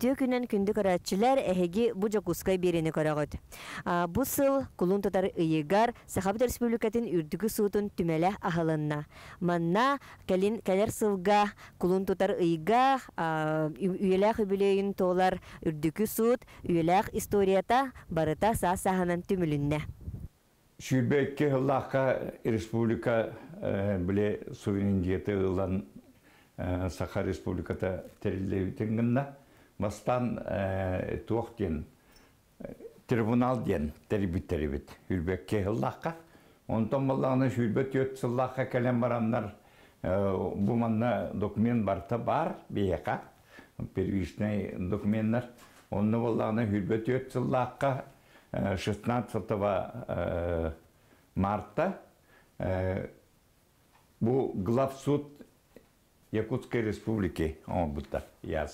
Бүтө күнен күндү карачылар эхеги бу жокускай берини көрөгөт. Бу сыл кулун татар ыйыгар Сахабыт Республикатын үрдүгү суутун түмөлө ахылынна. Манна келин келер сылга кулун тутар ыйга үйелэх үбүлөйүн толар үрдүгү суут үйелэх историята барыта саханын түмүлүнне Шүбекке хыллаққа республика біле суверенитеті ғылан Саха республиката тәрелейтін ғынна. Бастан туох ден, трибунал ден тербит-тербит. Үрбекке хыллаққа. Онтан баллағына жүрбет өтсіллаққа сыллаққа кәлем барамнар. документ барта бар, бейеқа. Первичный документтар. Онны баллағына жүрбет өтсіллаққа сыллаққа 16 марта бұл главсуд Якутской республики, он будто, я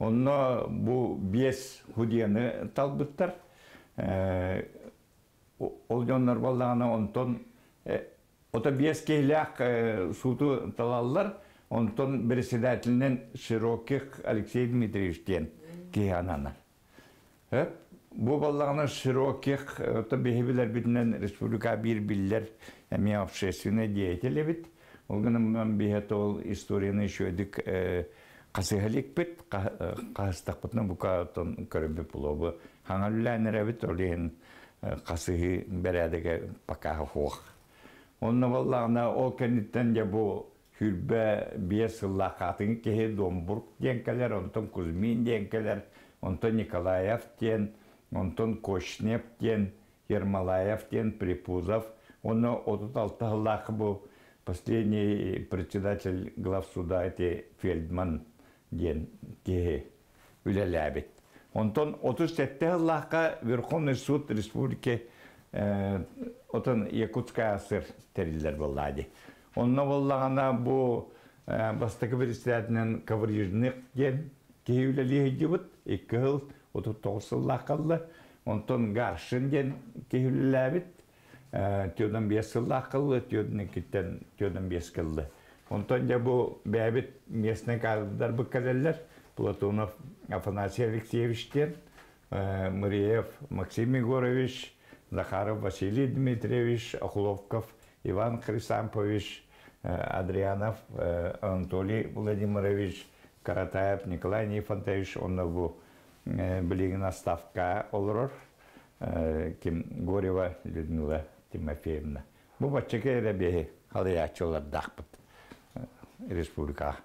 Онна бу бес худияны талбыттар. Э, ол жоннар балдағана онтон э, ота бес кейляк э, суту талаллар. Онтон председателінен Широких Алексей Дмитриевичтен кейанана. Хөп, Бұл баллағына Широких ота бехебилер битінен республика бир биллер әме общественный деятелі бит. Ол гынан бихет ол историяны шөдік қасығалик бит қастақпытны э, бұқатон көрімбі пұлобы хаңалүләнірі бит олейін қасығы э, бәрәдігі пакаға хуақ. Онны валлағына ол кәніттен де бұ хүрбә бие сыллақатың кеге Домбург денкелер, онтон Кузьмин денкелер, онтон Николаев ден, онтон кошнеп ден, Ермолаев ден, Припузов. Оны отут алтығылақы бұ последний председатель главсуда эти Фельдман – диен кеһи үлэлээбит онтон отуз тетте ыллаахка верховный суд республики э, отон якутская асыр терилер боллаади онно боллагана бу э, бастакы председателинен диэн киһи кеһи үлэлиэйдибыт икки ыл отуз тогуз ыллаахкалла онтон гаршын диэн киһи үлэлээбит э, тюдан бес ыллаахкаллы тюдан киттен тюдан бес кыллы Онтон я бұл бәбіт местный кадрлар бұл Платонов Афанасий Алексеевичтен, Муриев Максим Егорович, Захаров Василий Дмитриевич, Охловков Иван Хрисампович, Адрианов Анатолий Владимирович, Каратаев Николай Нифонтович, он бұл білеген ставка олур Ким Горева Людмила Тимофеевна. Бу бачыке рәбеғі республика.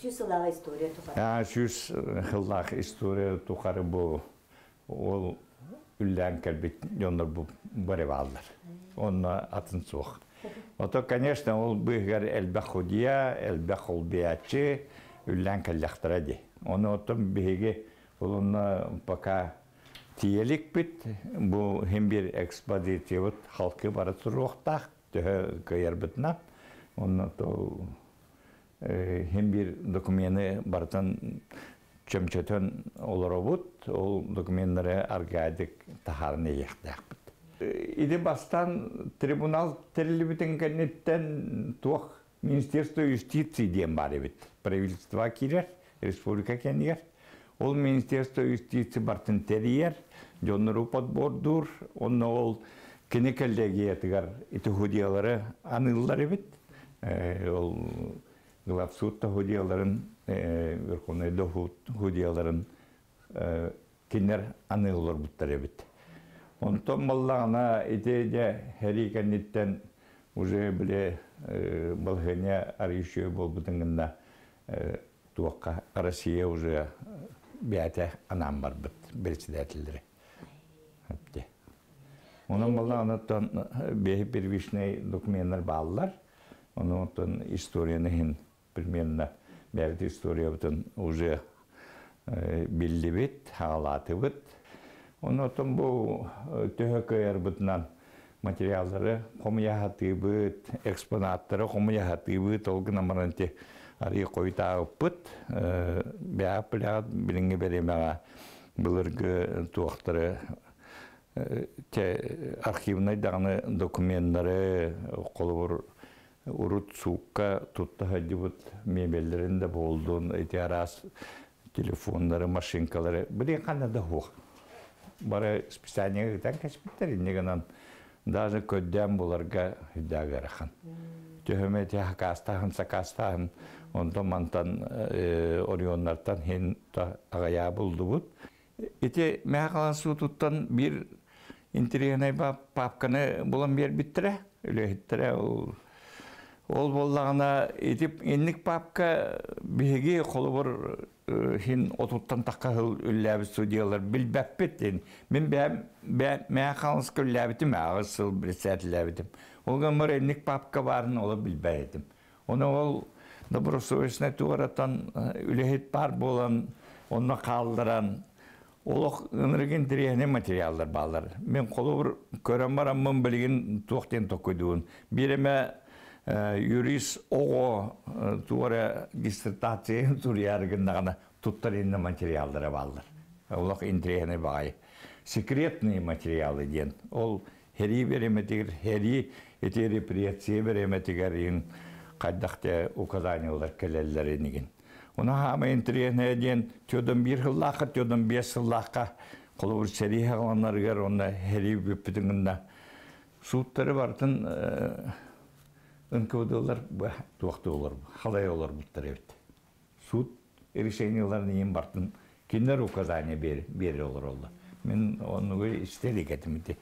Жүз ылақ история тұқары? Э, ол атын соқ. Ото, конечно, ол бұйғар де. Оны отым бейге пока тиелік біт, бұл хембір халқы Хен бир бартын бартан чөмчөтөн олоробут, ол документтары аргадик тахарны яхтакбыт. Иде бастан трибунал терилибитен кенеттен тоқ Министерство юстиции ден бар бит. Правительство кирер, республика кенер. Ол Министерство юстиции бартын терьер, жоннору дур онна ол кине коллегия тигар итухудиялары аныллары бит. Ол главсутта худияларын, өркунайда худияларын кинер анылыр буттар эбит. Онтон маллана идея хәрикәннеттен уже биле балхыня арышы болбутынгында туаққа Россия уже бәте анам бар бит председательдер. Хәтте. Оның балланаттан бәһи первичный документлар баллар. Оның историяны примерно бәрді историябытын уже билли бит, халаты бит. Онотон бу төһөкөр бутнан материалдары комьяхаты экспонаттары комьяхаты бит, олгына маранте ари койта бит, бя плят билинге беремега былыргы туактары те архивный даны документтары бұр, урут сукка туттаха вот мебеллерин да болдун эти арас телефондары машинкалары блин кана да хух бары списание тан качбиттер негенан даже көддән буларга хидагырахан төһөме тя кастаһын сакастаһын онда мантан орионнартан хен та агая булдыбут эти мәхалан сутуттан бир интерегенай бап папканы булан бер биттере үле хиттере ул ол боллағына етіп еннік папка биһиги холобор э, хин отуттан такка хыл үлләбі студиялар билбәппеттен мен бәм мә халыс күлләбитим агыз сыл бирсәтләбитим ол гомер энник папка барын ол билбәйтим оны ол добросовестный туаратан э, үлехет бар болан оны калдыран олох ынырген тирехне материалдар балар мен колобор көрем барам мен тоқтен тоқ токкудун биреме Э, юрис ого э, туара диссертация турьяргын дагана туттар инне материалдары балдыр. Улак интрехне бай. Секретные материалы ден. Ол хери береметигер, хери этери приятсие береметигер ин кайдакте указания олар келеллер иниген. Уна хама интрехне ден тёдөн бир хыллака, тёдөн бес хыллака кулур сериха гонаргер, онда хери бүптүнгүндө суттары бартын э, НКВД олар туақты олар қалай олар бұттар ебет суд решенияларын ең бартын кинер указание бер бери олар олды мен оны істер екетімді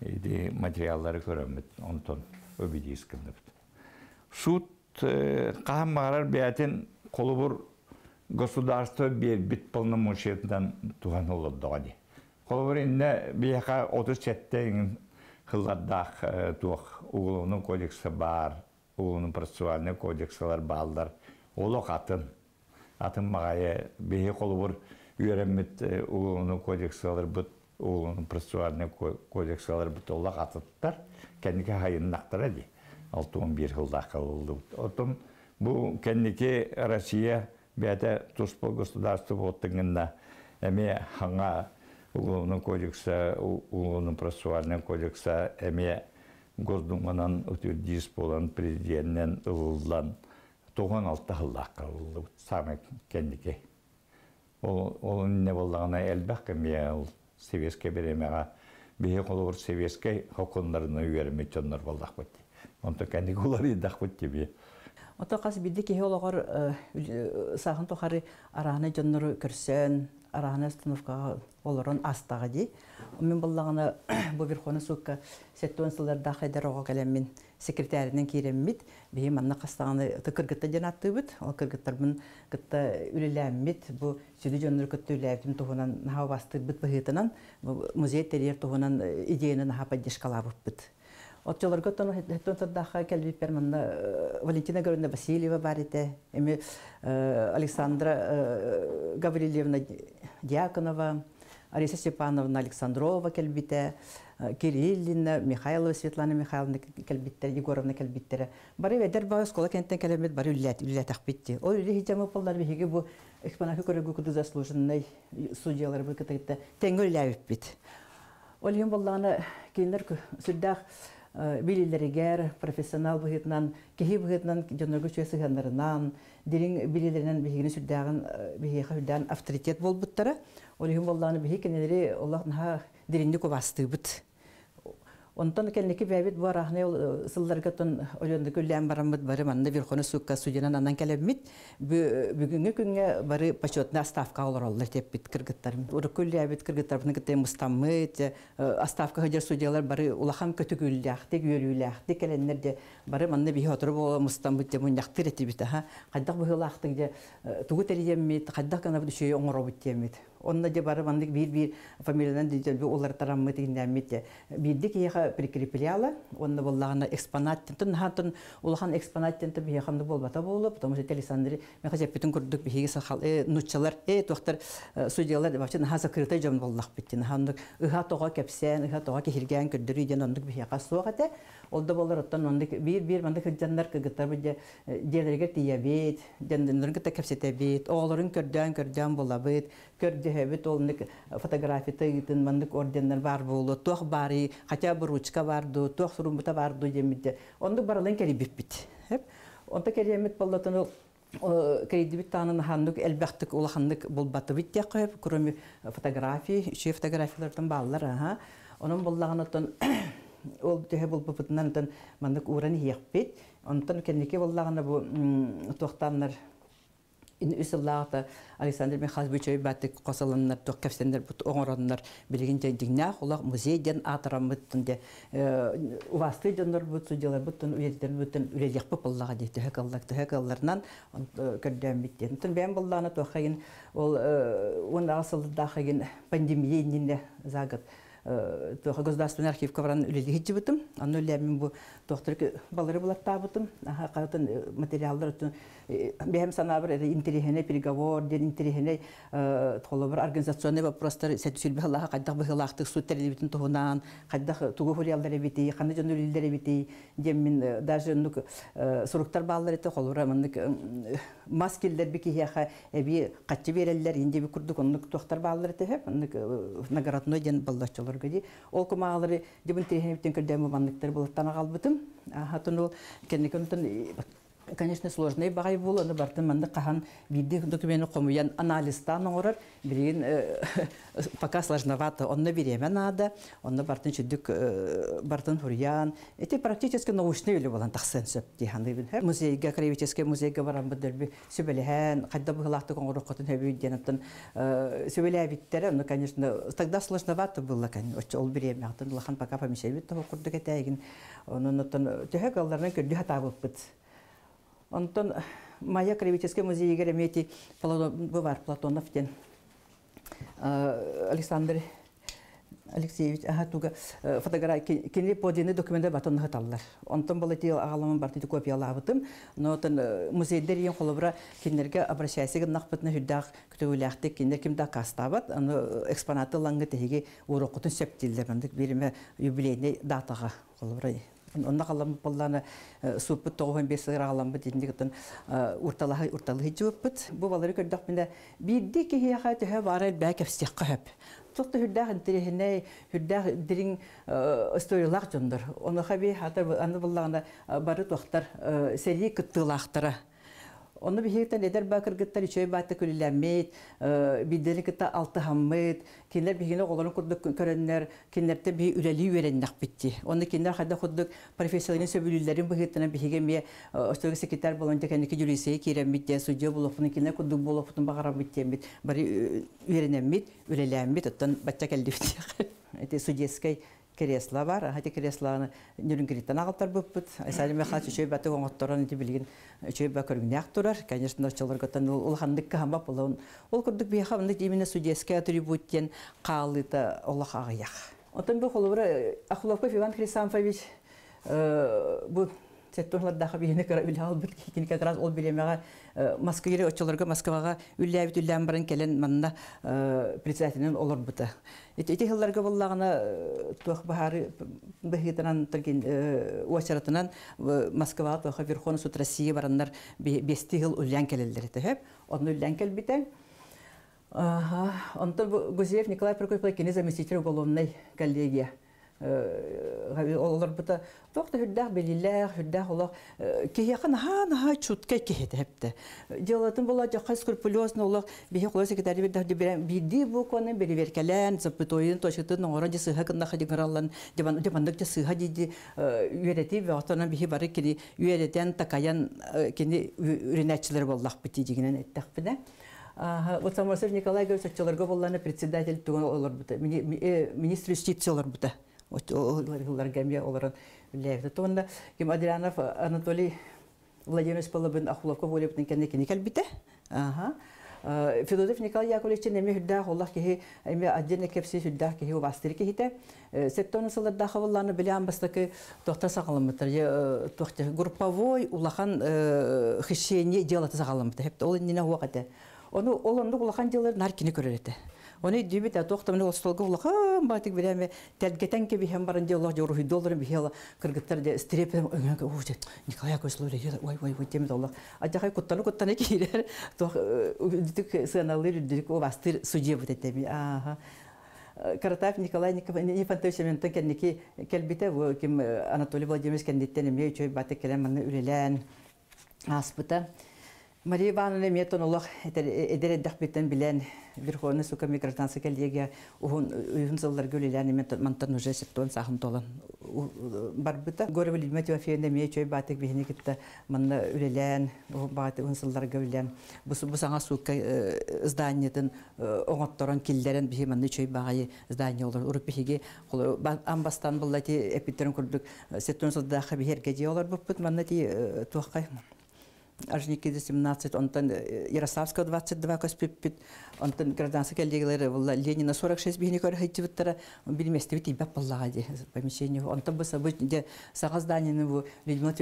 Иди материалдары көремет онтон обидискендеп суд қаһам э, мағарар бәтен қолыбұр государство бер бит полномочиятдан туған олып доғады қолыбұр инне бияқа отыз чәттен Хылладах э, туох улуунун кодексы бар, улуунун процессуальный кодексылар балдар. Олох атын. Атын магае э, бехи колубур үйренмит э, улуунун кодексылар бут, улуунун процессуальный кодексылар бут олох атыттар. Кәнеке хайыннақтыра де. 6-11 хылдах қылылды. Отым, бұл кәнеке Россия бәді тұспыл государство боттыңында. Әме хаңа Уголовного кодекса, Уголовно-процессуального кодекса эме Госдуманан утвердис болан президенттен ылылдан Тоган алты хыллақ қылылы самы кендіке. Ол не болдағына әлбәқ кәме ол севеске беремеға бейе қолығыр севеске хоқынларына үйерме чонлар болдақ бөтті. Онты кәндігі олар едақ бөтті бе. Онты қасы білді кеге олығыр э, сағын тоқары араны жонныры көрсен, араны остановкаға олорон астаға дей. Мен боллағына бұл бір қоны сұққа сеттуын сыларда қайдар оға кәлеммен секретарінен кереммет, бейім анна қастағаны тықыргытта ден атты бүт, ол кіргіттар бұн гытта үлеләммет, бұл сүді жөнір күтті үләйтім тұғынан наға басты музей терер тұғынан идеяны наға поддержкалабып Отчаларга тону хеттон саддаха келбиппер манна Валентина Горовна Васильева барите, эми Александра Гаврилевна Дьяконова, Ариса Степановна Александрова келбите, Кириллина, Михайлова Светлана Михайловна келбиттер, Егоровна келбиттер. Бары ведер ба школа кенттен келемет бары үлләт, үлләт ахбитти. Ол үлләт хитямы полдар бихиге бу экспонахи көрігу күді заслуженный судьялар бұл кітігітті тәңгіл бит. Ол ең боллағына кейінлер сүрдәқ билилеригер э, профессионал бұхетнан кехи бұхетнан дьонноргу чуя сыганнарынан дилин билилеринен биһигини э, авторитет болбуттара олихим болланы биһи кенелери Онтон кенники бәбит бар ахны ул э, сылларга тон өлөндө күлләм барамыт бары манны бир хоны сукка суйынан анан келемит э, Бүгүнгө күнгө бары почетный оставка олор олды деп бит кыргыттар. Ур күллә бит кыргыттар буны кете э, оставка хәҗер судьялар бары улахан көтү күллях, тек юлюлях, тек келеннерде бары манны би хатыр бола мустамыт деп мун яктыр итеп бит. Кайдак бу хылахтык де тугу терҗеммит, кайдак ана бу шөй бит онна же бары маннык бир бир фамилиядан дийдел олар тараммы тигиндәммите бирдик яха прикрепляла онна боллагана экспонат тен хатын улахан экспонат тен бияханды болбата болу потому что Александр мехаҗа бүтән күрдек биһиге хал э нучалар э доктор э, судьялар вообще наха закрыта жан боллах биттен хандык ыга тога кепсен ыга тога кихирген күрдүри ден ондык бияка суагата олда болар оттан ондык бир бир мандык жандар кыгытар бу дерлерге э, тиябит дендерге тәкәпсетәбит оғларын көрдән бола булабит көрдіхебіт ол нік фотография тыйытын мандык ордендер бар болу тох бары хотя бы ручка барду тох румбута барду демитте ондук баралын келибиппит хеп онта келемит боллатын ол э, кредит таанын хандык элбахтык ул ханнык болбаты битте кып кроме фотографии үче фотографиялардан баллар аха онун боллаганытын ол төһе болбутунан мандык уран хиякпит онтон кенники боллаганы бу тохтаннар ин үсыллаата Александр Михайлович бәтте қосылыннар, тоқ кәфсендер бұт оңороннар билгенде дигнах улак музейден атырамыттын де э, увасты дөнөр бұт судилар бұттын уеттер бұттын үрелек пыпыллага де төһәкаллак төһәкалларнан э, көрдәм биттен. Тун бен булланы тохайын ол э, он асылда хагин пандемия нинне загат тоха государственный архив ковран үлелі хиджі бұтым, аны үлі әмін бұ тоқтыры балары болатта бұтым, қағытын э, материалдар ұтын, э, бәхім сана бір э, интерихене переговор, ден интерихене толы бір организационный вопростар сәтүсіл бі Аллаға қайдақ бұғы лақтық сұт тәрді бітін тұғынан, қайдақ тұғы хуриялдар әбеті, қаны жон үлілдер әбеті, дем мен даже нүк сұруқтар балар әті қолыра мұнық маскелдер бі кейхе әбі қатчы берелер, енді бі күрдік, оның тоқтар балар әті, наградной ден балдашчылар боргоди ол кумаалары дебин тиһенептен кырдем манныктар болуттан агалбытым атын ол кеннекен конечно сложный бағай бұл оны бартын манды қахан биді анализтан э, пока сложновато онны надо бартын чүдік бартын эти практически научный болан сөп музейге краеведческий музейге баран қайда қоңырық қотын конечно тогда сложновато было ол лахан пока оқырды кәтәйгін оны Онтон Майя Кривический музей керемети бұвар Платонов тен. Александр Алексеевич Агатуга фотографии э, фотография кинли подины документы батон хаталлар. Онтон был тил ағаламын барты копиялы абытым, но тон э, музейдер ең қолыбыра кинлерге обращайсыгы нақпытны кто уляхте кинлер кімді кастават, но э, экспонаты лаңғы тегі урокутын сөптілдер, бирме юбилейне датага қолыбыра онна қалам болланы э, суппыт тоғын бес сыра қалам бұд енді кітін э, урталахы урталахы жуыппыт бұл балары көрдік міне бейді кеге яқа түхә барай бәк әфсек қағып тұқты хүрдәқ интерехіне хүрдәқ дірін ұстойлақ э, жұндыр оны қаби хатар аны боллағына бары тоқтар сәрі күттілақтары Оны бихектен эдер бакыр гытта личой батты күлләммит, биддели гытта алты хаммит, кинлер бихине оларын курдык көрәннәр, кинлерте би үрәли үрәннәк битти. Оны кинлер хадда худдык профессионалны сөбүлүләрен бихектен бихеге ме остогы секретар болон декан ки юрисей кирем битте судья булып, оны кинлер курдык булып, футун багара битте бит, бары үрәнәммит, үрәләммит, оттан батта келдифти. Эти судьяскай кресла бар. Хати кресланы Нюрнгриттен ағылтар бөппіт. Айсалым Мехат үшей бәті оңыттырын еті білген үшей бә көргіне ақтырар. Конечно, ұшылар көттен ол хандық қамап болауын. Ол күрдік бейха, бұнды именно судеске атрибуттен қалыты олақ яқ. Отын бұл қолыбыры Ахулаков Иван хрисанфович э, бу сеттурлардағы биһине кыра үлһал бит кин как раз ол билемеге Москва ере очолорга Москвага үлләбит үлләм барын келен манна председателен олар бута. Эти хилларга буллагына тох бахары бехитнан тирген уачаратынан Москвага тох Верховный суд России бараннар бести хил үллән келелдер тәһәп. Оны үллән кел битен. Ага, Антон Гузеев Николай Прокопьевич, заместитель уголовной коллегия. Э, э, олар бұта тоқты хүлдәқ білілер, хүлдәқ олар э, кейеқін хан-ха чутка кейеді әпті. бола жаққа скрупулезны олар бейі кетәрі бірді бірі кынна бары кені кені үрінәтшілер болақ Вот Николай председатель министр олар Вот олар Оларгамия оларын ләйекті туында. Кем Адрианов Анатолий Владимирович Полобын Ахуловка волебтен кәнде кені кәлбіті. Федотов Николай Яковлевич неме хүддәх оллах кеһи эме отдельно кепсе хүддәх кеһи у бастыр кеһите. Сеттон сылдар дахавланы белән бастыкы тохта сагалымытыр. Я тохта групповой улахан хишение делата сагалымытыр. Хәп ул нина вакыты. Оны олонды улахан делер наркини көрәләтә. Оны дебит а тохта мне осталго влаха батик время тәлгетен ке бихем баран дел лах жоруй долларын бихела кыргыттар де стреп өңәгә уҗет. Николай Кослове дә ой ой ой тем доллар. Атаха коттаны коттаны килер. Тох э, дитик э, сыналыр дитик у вастыр судья бу тәтәби. Аха. Каратаев Николай Нифантович мен тәкәннеке кәлбите бу кем э, Анатолий Владимирович кәндиттән мөй чөй батик кәләм мен үлелән. Аспыта. Мария Ивановна метон олох э, эдереддах битен билен Верховный сука мигрантансы коллегия ухун уйгун заллар гөлеләне мантан уже септон сахым толын барбыта горы билме теофиенде мие чөй батык бихине китте манна үлелән баты уйгун заллар гөлелән бус бусаңа сука э, зданиятын э, оңотторон киллерен бихи манны чөй багай здание олар уруп бихиге амбастан буллати эпитерин курдук септон сылдахы бихерге диолар буппут манна ти туаккай Ажникиде 17, онтан Ярославского 22 көспеппит, онтан гражданский коллегалары болла Ленина 46 бігіне көрі хайты біттара, білместі біт ибәп боллаға де помещение. Онтан бұса бұд де сағаз данияны бұ Людмила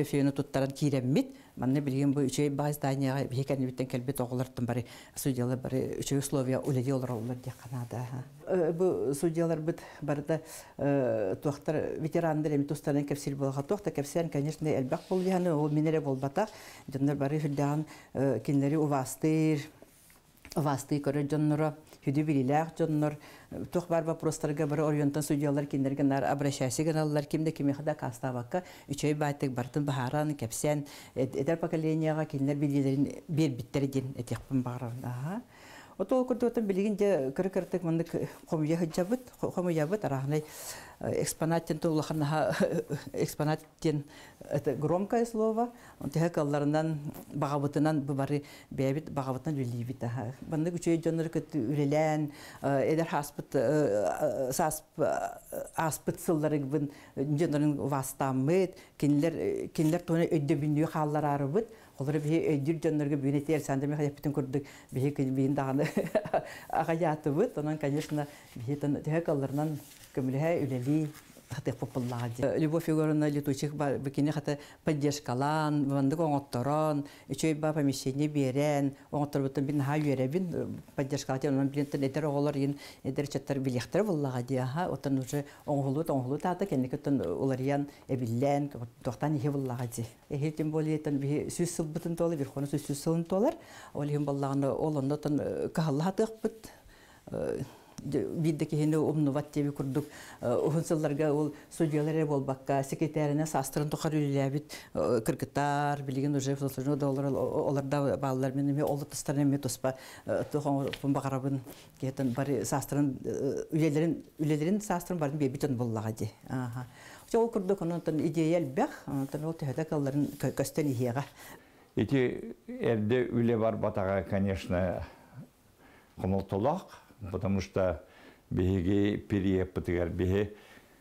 манны билген бу үчей баз данияга бекени биттен келбет оголыртым бары судьялар бары үчей условия уледи олар олар дия канада э, бу судьялар бит барда э, туактар ветерандар эми тустарын кепсил болга туакта кепсен конечно элбак бул яны ол минере болбата жаннар бары хүлдан э, кинлери увастыр увасты көрө жаннара хүді билиләк жоннор тох э, бар вопростарга бір ориентан судьялар киндерге нар обращайся гналар кимде кими хада үчөй байтык бартын бахаран кепсен эдер поколенияга киндер билилерин бер биттер дин этек барын Ото ол күрді өтін білген де кірі кірдік мұндық қомия хыджабыт, қомия бұт арағынай э, экспонаттен тұлғанаға э, экспонаттен это громкое слово, он тігі қалларынан бағабытынан бұбары бәбіт бағабытынан үлейбіт. Бұндық үшей жоныр көті үлелән, әдір э, аспыт, аспыт сылдары бұн жонырын вастамыт, кенілер төне өйді бүнді қаллар арыбыт, Олар бе жүр жандарға көрдік, бе бейін дағаны ағай конечно, бе тәхәк аларынан көміліға хаты попыллага э, Любовь фигурна летучих бикини хаты поддержкалан, вандык оңотторон, үчөй ба помещение берен, оңоттор бутын бин ха бин э, поддержкалат, э, онан бин тен эдер оголор ин эдер чаттар билехтер буллага ди. аха отын уже оңголут оңголут ата кенеке тен уларьян эбиллен, тохтан ихе буллага ди. Эхе тем более тен би сүз сыл толы, бир хону сүз сыл толар, ол олон буллаганы олонно кахалла хатык бут биддеки хине умнуват теби курдук э, ухунсылларга ол судьялары болбакка секретарына састырын тухар үлелебит э, кыргытар билген уже оларда балалар мен эме олы тыстарын эме туспа э, тухон багарабын кетен бари састырын үлелерин үлелерин састырын барын бебитен буллага ди аха ол курдук онтон идеял бях онтон ол теһеде калларын көстен ихияга эти эрде үле бар батага конечно кумултулак потому что биһиги периеппытыгар биһи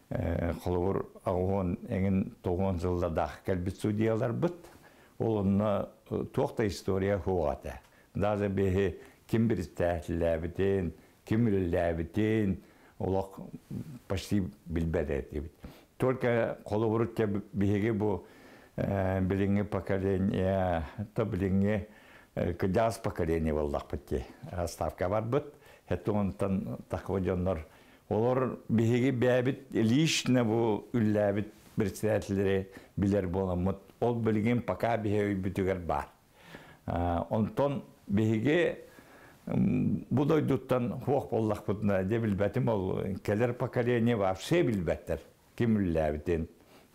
э, холугур агуон эңин тогон жылда дах келбит судьялар бит ол онна э, тоқта история хуата даже биһи ким бир тәтләбитен ким ләбитен олақ почти билбәдә дибит только холугур те биһиги бу э, билинге поколение то билинге кыдас поколение болдақ бітте ставка бар быт хэтуонтан тахводяннар олор биһиги бэбит лишне бу үлләбит председательләре билер боламыт ол билген пока биһиги бүтүгәр бар онтон биһиги будой дуттан хуок бутна де билбетим ол келер поколение вообще все билбеттер ким үлләбитен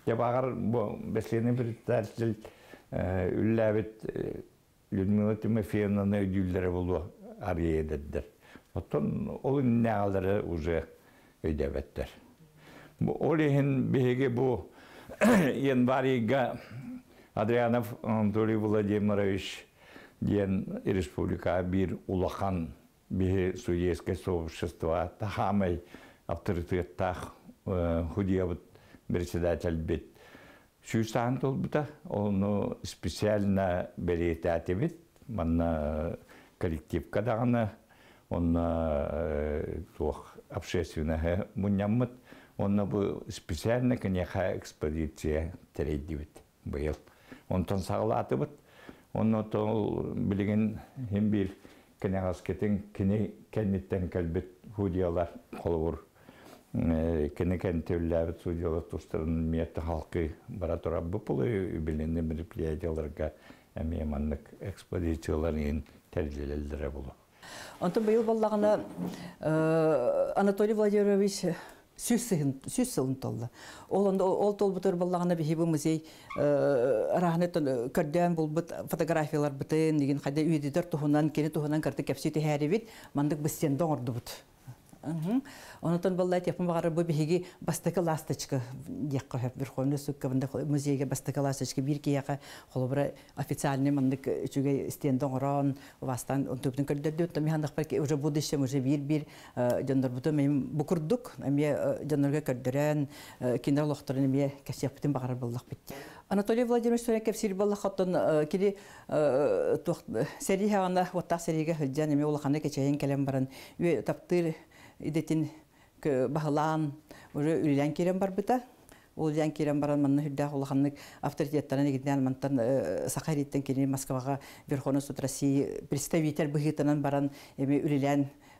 деп агар бу бесени председатель үлләбит людмила тимофеевнаны үйдүлләре булу арееддер Оттон ол иннеалары уже өйдәбәттер. Ол ихин биһиги бу январьга Адрианов Анатолий Владимирович ден республика бир улахан биһи суеске сообщества тахамай авторитеттах худиябыт председатель бит. Шуйсан тол бута, оны специально беретәтебит, манна коллективка дағына онна э, туох общественное э, муняммыт онна бу специально кенеха экспедиция тирейдибит быйыл онтон сагалатыбыт онно то билеген хем бир кенегас кетен кине кенниттен келбит худиялар колур э, кине кентеуллабит судьялар тустарын миятты халкы бара турабы пулы билене мероприятияларга эмиеманнык экспедицияларын тәрдилелдере болу Онтон быйыл баллағына э, Анатолий Владимирович сүз сылын толла. Ол ол тол бутыр баллағына бихи бу музей арахны э, э, көрдән бул бут фотографиялар бутын деген хәдә үйдедер туһунан кене туһунан кәртә кәпсите хәрибит мандык бистен доңорды бут. Онотон болла тепім бағары бұл бігігі бастықы ласточка дек қойып, бір қойымды сүккі бұнда музейге бастықы ласточка бір кейеқі қолыбыры официальный мұндық үшіге э, стенді ғырон, вастан түптің көрдерді өттім, механдық бір уже будущее уже бір-бір жондар бұты мен бұқырдық, әме жонарға көрдірен, киндар лоқтырын әме кәсек бүтін бағары болдық Анатолий Владимирович Сөрекев сирі болдық оттын келі сәрі ғана, оттақ сәриге хүлден, әме олықаны кечейін кәлем барын, таптыр идетин бахылаан уже үллән кирен барбыта ол жан кирен баран манны хүлдәх улаханны авторитеттарын игидән мантан сахариттен кирен Москваға Верховный суд России представитель быгытынан баран эми үлелән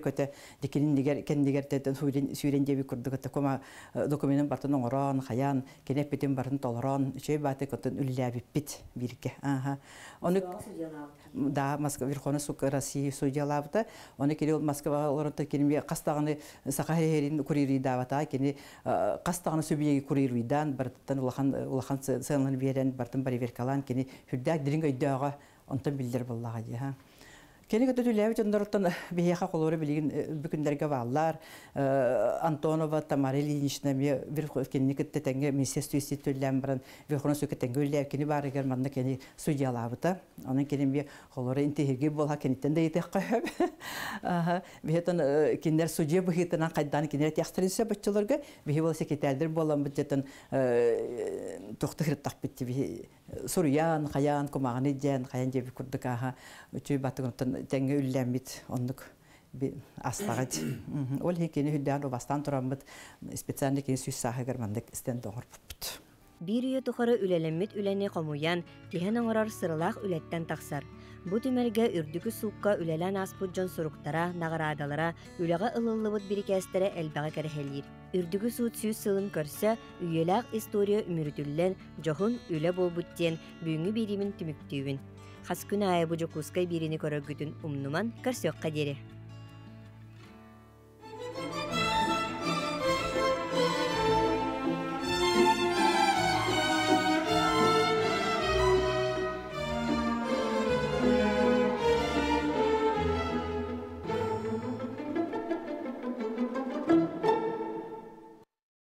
көрі көті декенін дегер кендегер тәттен сүйрен жеби күрді көті көмі бартын оңырон, қаян, кенеп бетін барын толырон, үшей баты көтін үлілі біппіт бірге. Оны, да, Москва, Верховна Сук э, России судьялабыта, оны келі ол Москва оларынты келімбе қастағыны э, сақарерін көрері давата, кені қастағыны э, сөбеге көрерідан, бартын улахан сыңлын берен, бартын бари веркалан, кені хүрдәк дірін өйдәға, онтан білдер боллаға дейі. Кені көтті түләві бейеқа қолуыры білген бүкіндерге бағалар, Антонова, Тамара Ильинична, бір кені министерство бұрын, сөйкі Оның кені қолуыры болға кенеттен де етек қойып. Бейетін кендер судья бұхитынан қайдан бұтчыларға, болса қаян, тәңге үлләмбит оннук астагыт. Ол хекени хүлдән обастан турамбыт специальный кен сүз сахагыр мандык истен доңор буппут. Бір үйе тухары үләләммит үләне қомуян, тиһен оңорар сырылақ үләттен тақсар. Бу түмәргә үрдүгү суққа үләлән аспут жон суруктара, нагырадалара, үләгә ылыллыбыт бирикәстере әлбәгә кәрһелир. Үрдүгү суут сүз сылым көрсә, үйеләк история үмүрүтүллән, жохун үлә болбуттен, бүгүнгү биримин түмүктүүбүн хаскүн аайы бужук ускай көрөгүтүн умнуман көрсөккө қадері.